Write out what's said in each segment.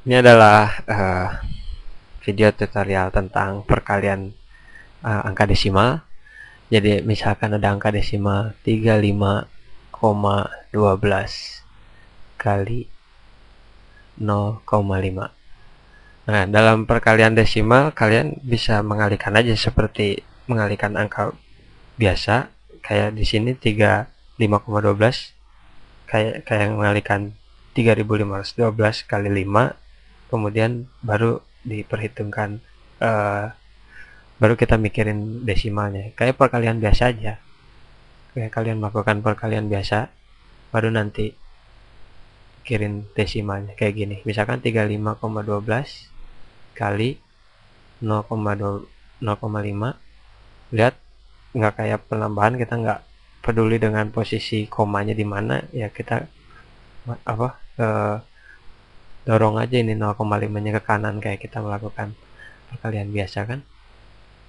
Ini adalah uh, video tutorial tentang perkalian uh, angka desimal. Jadi misalkan ada angka desimal 35,12 kali 0,5. Nah, dalam perkalian desimal kalian bisa mengalihkan aja seperti mengalihkan angka biasa kayak di sini 35,12 kayak kayak mengalihkan 3512 kali 5 kemudian baru diperhitungkan uh, baru kita mikirin desimalnya kayak perkalian biasa aja kayak kalian melakukan perkalian biasa baru nanti kirim desimalnya kayak gini misalkan 35,12 kali 0,5 lihat nggak kayak penambahan kita nggak peduli dengan posisi komanya di mana ya kita apa eh, dorong aja ini 0,5 nya ke kanan kayak kita melakukan perkalian biasa kan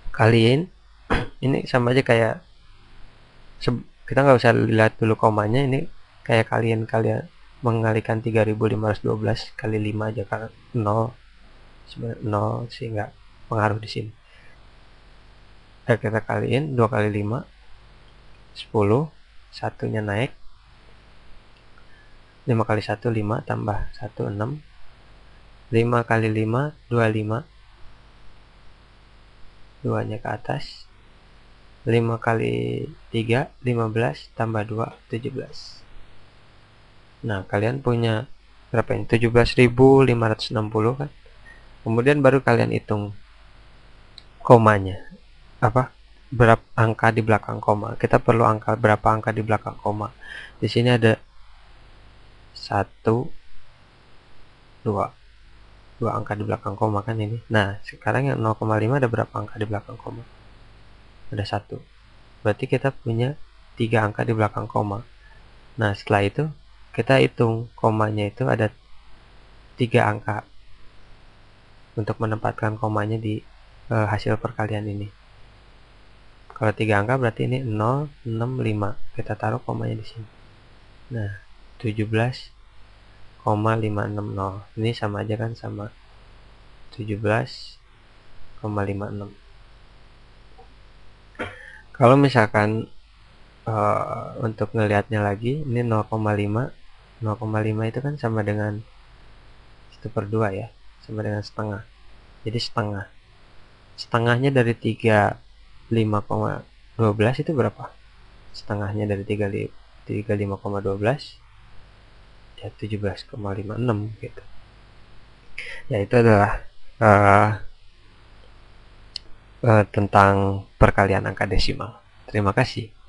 kaliin ini sama aja kayak kita nggak usah lihat dulu komanya ini kayak kalian kalian mengalikan 3512 kali 5 aja kan 0 0 sehingga pengaruh di sini Dan kita kaliin 2 kali 5 10 satunya naik 5 kali 1 5 tambah 1 6 5 kali 5, 25. 2-nya ke atas. 5 kali 3, 15, tambah 2, 17. Nah, kalian punya berapa ini? 17.560 kan? Kemudian baru kalian hitung komanya. Apa? Berapa angka di belakang koma. Kita perlu angka berapa angka di belakang koma. Di sini ada 1 2 dua angka di belakang koma kan ini. Nah, sekarang yang 0,5 ada berapa angka di belakang koma? Ada satu. Berarti kita punya tiga angka di belakang koma. Nah, setelah itu kita hitung komanya itu ada tiga angka untuk menempatkan komanya di e, hasil perkalian ini. Kalau tiga angka berarti ini 0, Kita taruh komanya di sini. Nah, 17, 17,560 ini sama aja kan sama 17,56 kalau misalkan uh, untuk ngelihatnya lagi ini 0,5 0,5 itu kan sama dengan 1 per 2 ya sama dengan setengah jadi setengah setengahnya dari 35,12 itu berapa setengahnya dari 35,12 ya 17,56 gitu ya itu adalah uh, uh, tentang perkalian angka desimal terima kasih